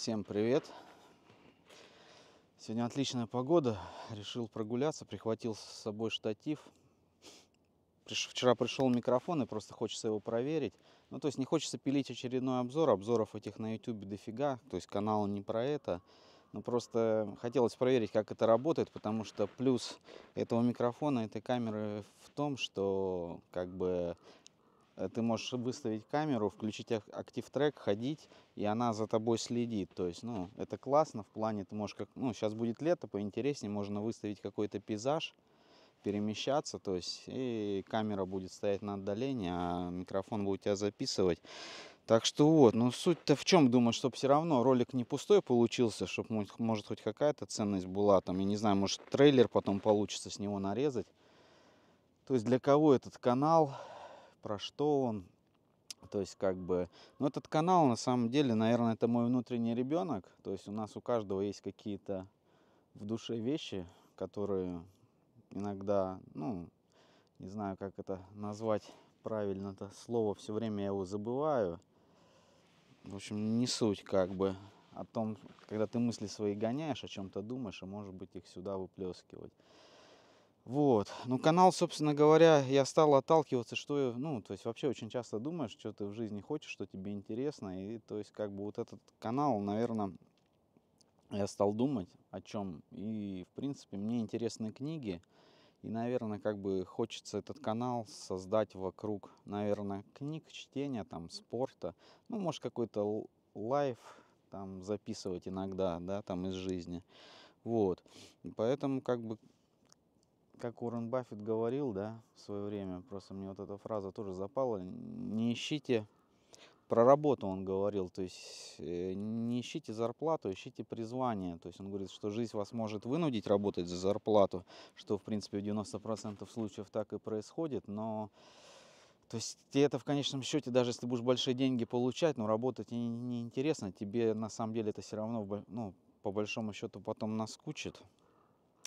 Всем привет! Сегодня отличная погода. Решил прогуляться, прихватил с собой штатив. Вчера пришел микрофон и просто хочется его проверить. Ну, то есть не хочется пилить очередной обзор. Обзоров этих на YouTube дофига. То есть канал не про это. Но просто хотелось проверить, как это работает, потому что плюс этого микрофона, этой камеры в том, что как бы Э, ты можешь выставить камеру, включить актив трек, ходить, и она за тобой следит. То есть, ну, это классно в плане, ты можешь как, ну, сейчас будет лето, поинтереснее, можно выставить какой-то пейзаж, перемещаться, то есть, и камера будет стоять на отдалении, а микрофон будет тебя записывать. Так что вот, ну суть-то в чем, думаю, чтобы все равно ролик не пустой получился, чтобы, может, хоть какая-то ценность была, там, я не знаю, может, трейлер потом получится с него нарезать. То есть для кого этот канал, про что он. То есть, как бы, ну, этот канал, на самом деле, наверное, это мой внутренний ребенок. То есть, у нас у каждого есть какие-то в душе вещи, которые иногда, ну, не знаю, как это назвать правильно это слово, все время я его забываю. В общем, не суть, как бы, о том, когда ты мысли свои гоняешь, о чем-то думаешь, а может быть, их сюда выплескивать. Вот. Ну, канал, собственно говоря, я стал отталкиваться, что, ну, то есть вообще очень часто думаешь, что ты в жизни хочешь, что тебе интересно. И, то есть, как бы вот этот канал, наверное, я стал думать о чем. И, в принципе, мне интересны книги. И, наверное, как бы хочется этот канал создать вокруг, наверное, книг, чтения, там, спорта. Ну, может, какой-то лайф там записывать иногда, да, там, из жизни. Вот. И поэтому, как бы, как Уоррен Баффет говорил, да, в свое время, просто мне вот эта фраза тоже запала, не ищите, про работу он говорил, то есть э, не ищите зарплату, а ищите призвание. То есть он говорит, что жизнь вас может вынудить работать за зарплату, что в принципе в 90% случаев так и происходит, но то есть это в конечном счете, даже если будешь большие деньги получать, но ну, работать неинтересно, не тебе на самом деле это все равно, ну, по большому счету потом наскучит.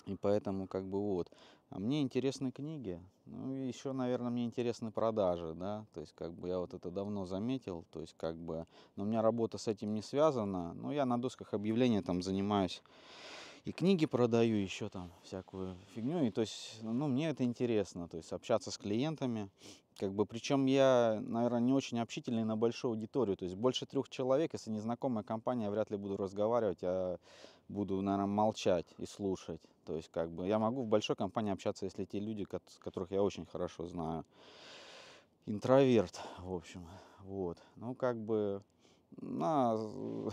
И поэтому как бы вот. А мне интересны книги, ну и еще, наверное, мне интересны продажи, да, то есть как бы я вот это давно заметил, то есть как бы, но у меня работа с этим не связана, но ну, я на досках объявления там занимаюсь и книги продаю, еще там всякую фигню, и то есть, ну, мне это интересно, то есть общаться с клиентами, как бы, причем я, наверное, не очень общительный на большую аудиторию. То есть больше трех человек, если незнакомая компания, я вряд ли буду разговаривать, я а буду, наверное, молчать и слушать. То есть как бы я могу в большой компании общаться, если те люди, которых я очень хорошо знаю. Интроверт, в общем. Вот. Ну, как бы на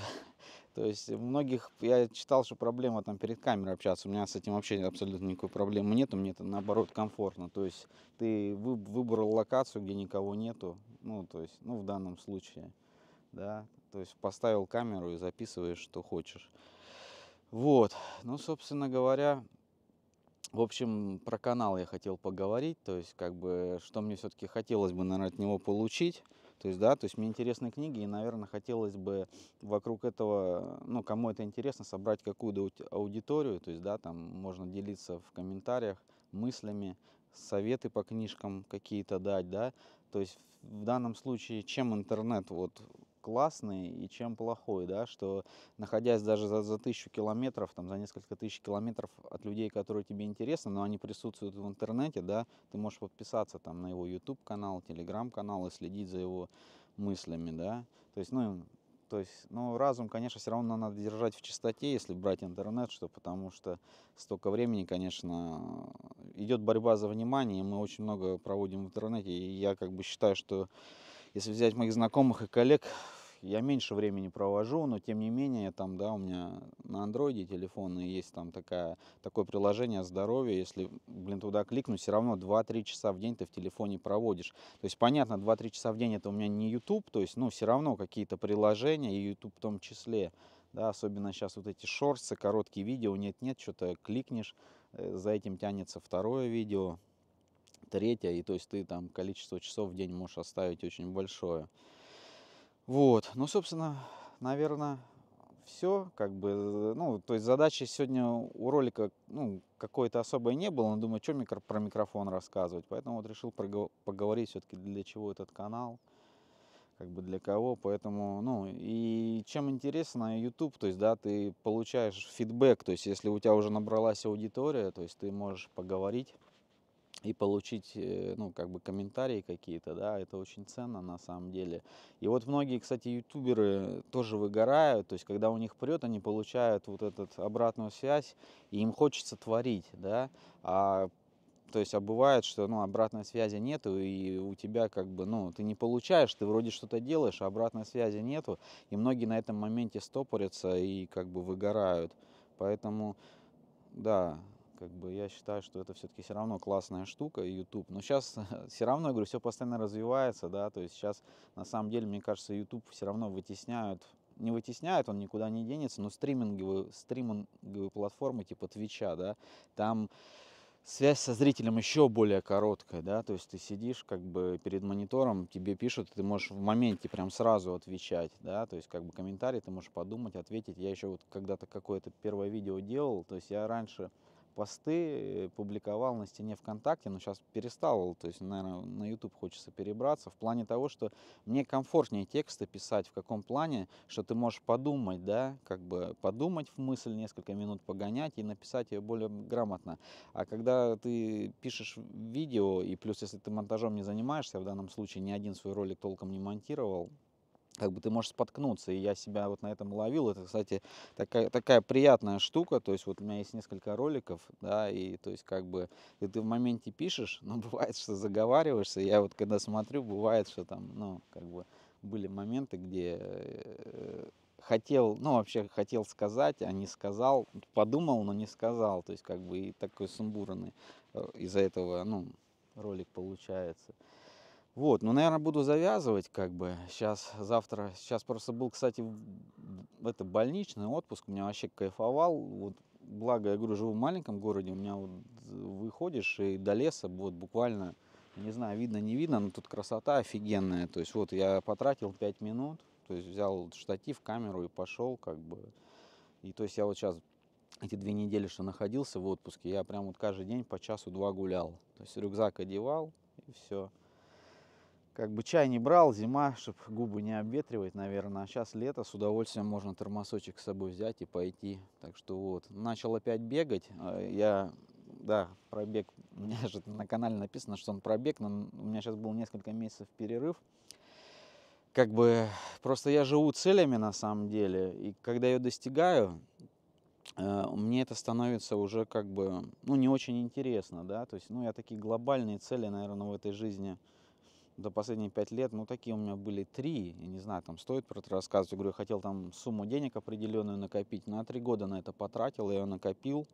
То есть у многих, я читал, что проблема там перед камерой общаться, у меня с этим вообще абсолютно никакой проблемы нету, мне это наоборот комфортно. То есть ты выбрал локацию, где никого нету, ну то есть, ну в данном случае, да, то есть поставил камеру и записываешь, что хочешь. Вот, ну собственно говоря, в общем, про канал я хотел поговорить, то есть как бы, что мне все-таки хотелось бы, наверное, от него получить. То есть, да, то есть мне интересны книги, и, наверное, хотелось бы вокруг этого, э, ну, кому это интересно, собрать какую-то аудиторию, то есть, да, там можно делиться в комментариях мыслями, советы по книжкам какие-то дать, да, то есть в данном случае чем интернет вот классный и чем плохой, да, что находясь даже за, за тысячу километров, там, за несколько тысяч километров от людей, которые тебе интересны, но они присутствуют в интернете, да, ты можешь подписаться там на его YouTube-канал, Telegram-канал и следить за его мыслями, да, то есть, ну, то есть, ну, разум, конечно, все равно надо держать в чистоте, если брать интернет, что потому что столько времени, конечно, идет борьба за внимание, мы очень много проводим в интернете, и я как бы считаю, что если взять моих знакомых и коллег, я меньше времени провожу, но тем не менее, там, да, у меня на андроиде телефон и есть там такая, такое приложение здоровья, если, блин, туда кликнуть, все равно 2-3 часа в день ты в телефоне проводишь. То есть, понятно, 2-3 часа в день это у меня не YouTube, то есть, ну, все равно какие-то приложения, и YouTube в том числе, да, особенно сейчас вот эти шорсы, короткие видео, нет-нет, что-то кликнешь, э, за этим тянется второе видео, третья, и то есть ты там количество часов в день можешь оставить очень большое. Вот, ну, собственно, наверное, все, как бы, э, ну, то есть задачи сегодня у ролика, ну, какой-то особой не было, но думаю, что микро, про микрофон рассказывать, поэтому вот решил поговорить все-таки для чего этот канал, как бы для кого, поэтому, ну, и чем интересно YouTube, то есть, да, ты получаешь фидбэк, то есть, если у тебя уже набралась аудитория, то есть, ты можешь поговорить, и получить, э, ну, как бы комментарии какие-то, да, это очень ценно на самом деле. И вот многие, кстати, ютуберы тоже выгорают, то есть, когда у них прет, они получают вот эту обратную связь, и им хочется творить, да, а то есть, а бывает, что ну, обратной связи нету, и у тебя как бы, ну, ты не получаешь, ты вроде что-то делаешь, а обратной связи нету, и многие на этом моменте стопорятся и как бы выгорают. Поэтому, да, как бы я считаю, что это все-таки все равно классная штука, YouTube. Но сейчас все равно, я говорю, все постоянно развивается, да, то есть сейчас, на самом деле, мне кажется, YouTube все равно вытесняют не вытесняет, он никуда не денется, но стриминговые, стриминговые платформы типа Твича, да, там связь со зрителем еще более короткая, да, то есть ты сидишь как бы перед монитором, тебе пишут, ты можешь в моменте прям сразу отвечать, да, то есть как бы комментарий ты можешь подумать, ответить. Я еще вот когда-то какое-то первое видео делал, то есть я раньше посты э, публиковал на стене ВКонтакте, но сейчас перестал, то есть, наверное, на YouTube хочется перебраться, в плане того, что мне комфортнее тексты писать, в каком плане, что ты можешь подумать, да, как бы подумать в мысль несколько минут, погонять и написать ее более грамотно. А когда ты пишешь видео, и плюс если ты монтажом не занимаешься, в данном случае ни один свой ролик толком не монтировал, как бы ты можешь споткнуться, и я себя вот на этом ловил. Это, кстати, такая, такая приятная штука, то есть вот у меня есть несколько роликов, да, и то есть как бы и ты в моменте пишешь, но бывает, что заговариваешься, я вот когда смотрю, бывает, что там, ну, как бы были моменты, где э, хотел, ну, вообще хотел сказать, а не сказал, подумал, но не сказал, то есть как бы и такой сумбурный э, из-за этого, ну, ролик получается. Вот, ну, наверное, буду завязывать, как бы, сейчас, завтра, сейчас просто был, кстати, это больничный отпуск, у меня вообще кайфовал, вот, благо, я говорю, живу в маленьком городе, у меня вот выходишь и до леса, вот, буквально, не знаю, видно, не видно, но тут красота офигенная, то есть, вот, я потратил 5 минут, то есть, взял штатив, камеру и пошел, как бы, и, то есть, я вот сейчас эти две недели, что находился в отпуске, я прям вот каждый день по часу-два гулял, то есть, рюкзак одевал, и все как бы чай не брал, зима, чтобы губы не обветривать, наверное. А сейчас лето, с удовольствием можно термосочек с собой взять и пойти. Так что вот, начал опять бегать. А, я, да, пробег, у меня же на канале написано, что он пробег, но у меня сейчас был несколько месяцев перерыв. Как бы, просто я живу целями на самом деле, и когда ее достигаю, э, мне это становится уже как бы, ну, не очень интересно, да, то есть, ну, я такие глобальные цели, наверное, в этой жизни, за последние пять лет, ну, такие у меня были три, я не знаю, там, стоит про это рассказывать. Я говорю, я хотел там сумму денег определенную накопить, на три года на это потратил, я ее накопил.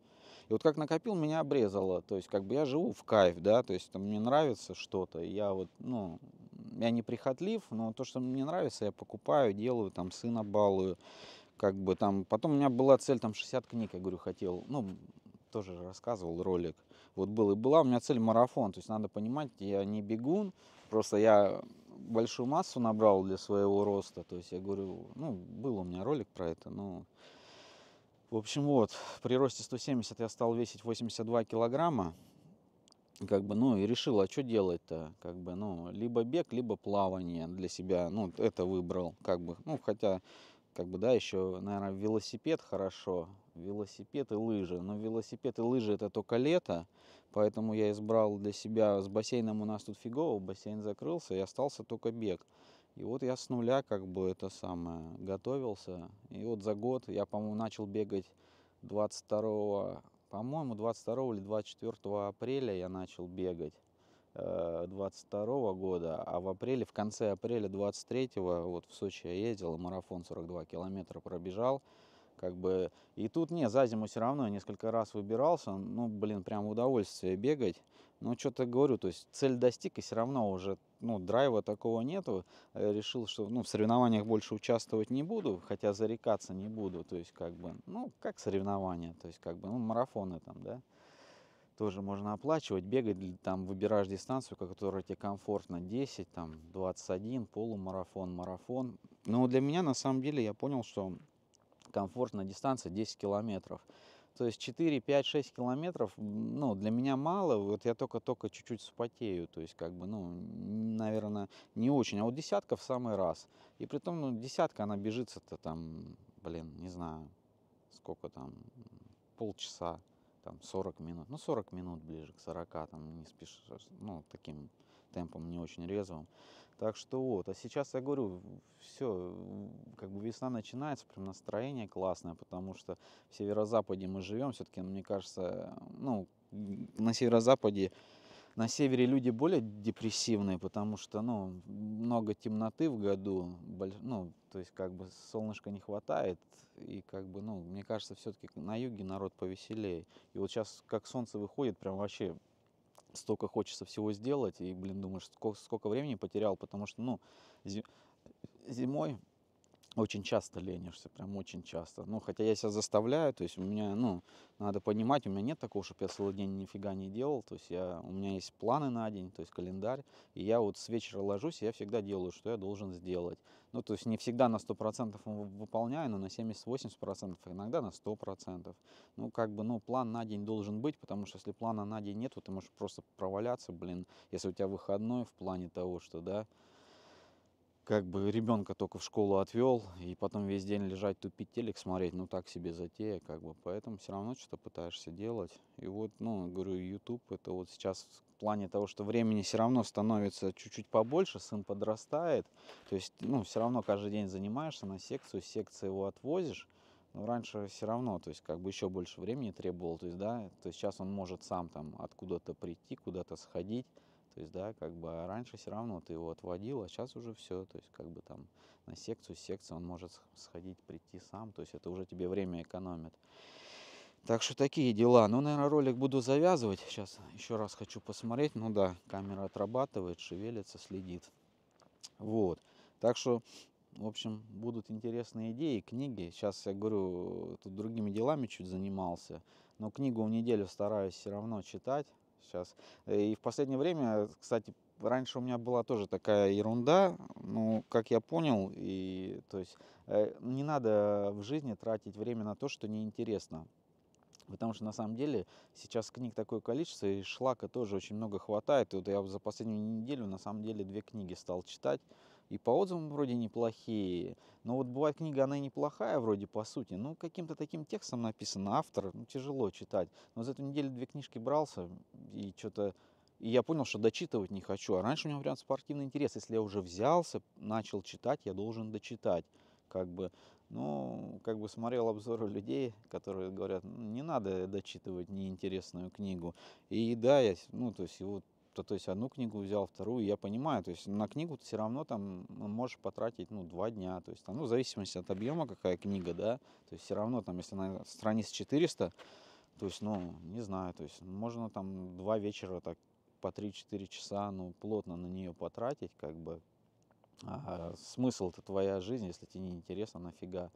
И вот как накопил, меня обрезало, то есть, как бы я живу в кайф, да, то есть, там, мне нравится что-то, я вот, ну, я не прихотлив, но то, что мне нравится, я покупаю, делаю, там, сына балую, как бы там, потом у меня была цель, там, 60 книг, я говорю, хотел, ну, тоже рассказывал ролик, вот был и была у меня цель марафон, то есть надо понимать, я не бегун, Просто я большую массу набрал для своего роста. То есть я говорю, ну, был у меня ролик про это, но... В общем, вот, при росте 170 я стал весить 82 килограмма. Как бы, ну, и решил, а что делать-то? Как бы, ну, либо бег, либо плавание для себя. Ну, это выбрал, как бы. Ну, хотя, как бы, да, еще, наверное, велосипед хорошо велосипед и лыжи. Но велосипед и лыжи это только лето, поэтому я избрал для себя, с бассейном у нас тут фигово, бассейн закрылся и остался только бег. И вот я с нуля как бы это самое готовился. И вот за год я, по-моему, начал бегать 22, по-моему, 22 или 24 апреля я начал бегать. 22 э, года, а в апреле, в конце апреля 23 вот в Сочи я ездил, марафон 42 километра пробежал, как бы. И тут не, за зиму все равно несколько раз выбирался. Ну, блин, прям удовольствие бегать. Ну, что-то говорю, то есть цель достиг, и все равно уже ну, драйва такого нету. Э, решил, что ну, в соревнованиях больше участвовать не буду, хотя зарекаться не буду. То есть, как бы, ну, как соревнования, то есть, как бы, ну, марафоны там, да тоже можно оплачивать, бегать, там выбираешь дистанцию, которая тебе комфортно, 10, там 21, полумарафон, марафон. Но для меня на самом деле я понял, что комфортная дистанция 10 километров. То есть 4, 5, 6 километров, ну, для меня мало, вот я только-только чуть-чуть спотею, то есть, как бы, ну, наверное, не очень, а вот десятка в самый раз. И при том, ну, десятка, она бежится-то там, блин, не знаю, сколько там, полчаса, там, 40 минут, ну, 40 минут ближе к 40, там, не спешишь, ну, таким темпом не очень резвым. Так что вот, а сейчас я говорю, все, как бы весна начинается, прям настроение классное, потому что в северо-западе мы живем, все-таки, мне кажется, ну, на северо-западе на севере люди более депрессивные, потому что, ну, много темноты в году, ну, то есть, как бы, солнышка не хватает, и, как бы, ну, мне кажется, все-таки на юге народ повеселее. И вот сейчас, как солнце выходит, прям вообще столько хочется всего сделать, и, блин, думаешь, сколько, сколько времени потерял, потому что, ну, зимой очень часто ленишься, прям очень часто. Ну, хотя я себя заставляю, то есть у меня, ну, надо понимать, у меня нет такого, чтобы я целый день нифига не делал, то есть я, у меня есть планы на день, то есть календарь, и я вот с вечера ложусь, и я всегда делаю, что я должен сделать. Ну, то есть не всегда на 100% выполняю, но на 70-80%, иногда на 100%. Ну, как бы, ну, план на день должен быть, потому что если плана на день нет, то ты можешь просто проваляться, блин, если у тебя выходной в плане того, что, да, как бы ребенка только в школу отвел, и потом весь день лежать, тупить телек смотреть, ну так себе затея, как бы. Поэтому все равно что-то пытаешься делать. И вот, ну, говорю, YouTube, это вот сейчас в плане того, что времени все равно становится чуть-чуть побольше, сын подрастает. То есть, ну, все равно каждый день занимаешься на секцию, секцию его отвозишь. Но раньше все равно, то есть как бы еще больше времени требовал, то есть, да, то есть сейчас он может сам там откуда-то прийти, куда-то сходить, то есть, да, как бы а раньше все равно ты его отводил, а сейчас уже все. То есть, как бы там на секцию, секцию он может сходить, прийти сам. То есть, это уже тебе время экономит. Так что такие дела. Ну, наверное, ролик буду завязывать. Сейчас еще раз хочу посмотреть. Ну да, камера отрабатывает, шевелится, следит. Вот. Так что в общем, будут интересные идеи, книги. Сейчас, я говорю, тут другими делами чуть занимался, но книгу в неделю стараюсь все равно читать сейчас. И в последнее время, кстати, раньше у меня была тоже такая ерунда, ну, как я понял, и, то есть, э, не надо в жизни тратить время на то, что неинтересно. Потому что на самом деле сейчас книг такое количество, и шлака тоже очень много хватает. И вот я за последнюю неделю на самом деле две книги стал читать и по отзывам вроде неплохие. Но вот бывает книга, она неплохая вроде по сути, Но каким-то таким текстом написано, автор, ну тяжело читать. Но за эту неделю две книжки брался, и что-то и я понял, что дочитывать не хочу. А раньше у меня прям спортивный интерес. Если я уже взялся, начал читать, я должен дочитать. Как бы, ну, как бы смотрел обзоры людей, которые говорят, не надо дочитывать неинтересную книгу. И да, я, ну, то есть, вот то, то есть одну книгу взял, вторую, я понимаю, то есть на книгу ты все равно там ну, можешь потратить, ну, два дня, то есть там, ну, в зависимости от объема, какая книга, да, то есть все равно там, если на странице 400, то есть, ну, не знаю, то есть можно там два вечера так по 3-4 часа, ну, плотно на нее потратить, как бы, а смысл это твоя жизнь, если тебе не интересно, нафига.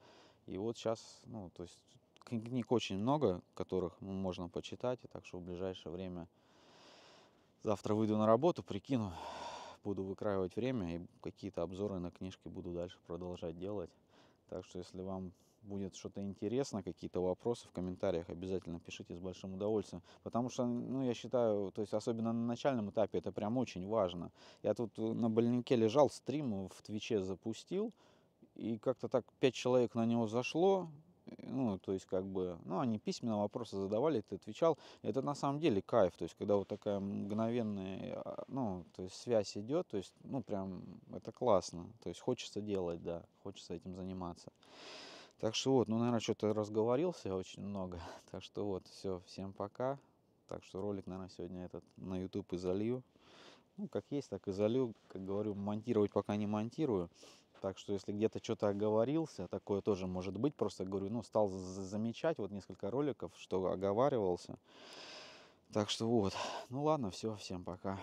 И вот сейчас, ну, то есть книг очень много, которых ну, можно почитать, и так что в ближайшее время Завтра выйду на работу, прикину, буду выкраивать время и какие-то обзоры на книжки буду дальше продолжать делать. Так что, если вам будет что-то интересно, какие-то вопросы в комментариях, обязательно пишите с большим удовольствием. Потому что, ну, я считаю, то есть особенно на начальном этапе это прям очень важно. Я тут э, на больнике лежал, стрим в Твиче запустил, и как-то так пять человек на него зашло, ну, то есть, как бы, ну, они письменно вопросы задавали, ты отвечал. Это на самом деле кайф, то есть, когда вот такая мгновенная, а, ну, то есть, связь идет, то есть, ну, прям, это классно, то есть, хочется делать, да, хочется этим заниматься. Так что вот, ну, наверное, что-то разговорился очень много, так что вот, все, всем пока. Так что ролик, наверное, сегодня этот на YouTube и залью. Ну, как есть, так и залью. Как говорю, монтировать пока не монтирую. Так что если где-то что-то оговорился, такое тоже может быть. Просто говорю, ну, стал замечать вот несколько роликов, что оговаривался. Так что вот. Ну ладно, все, всем пока.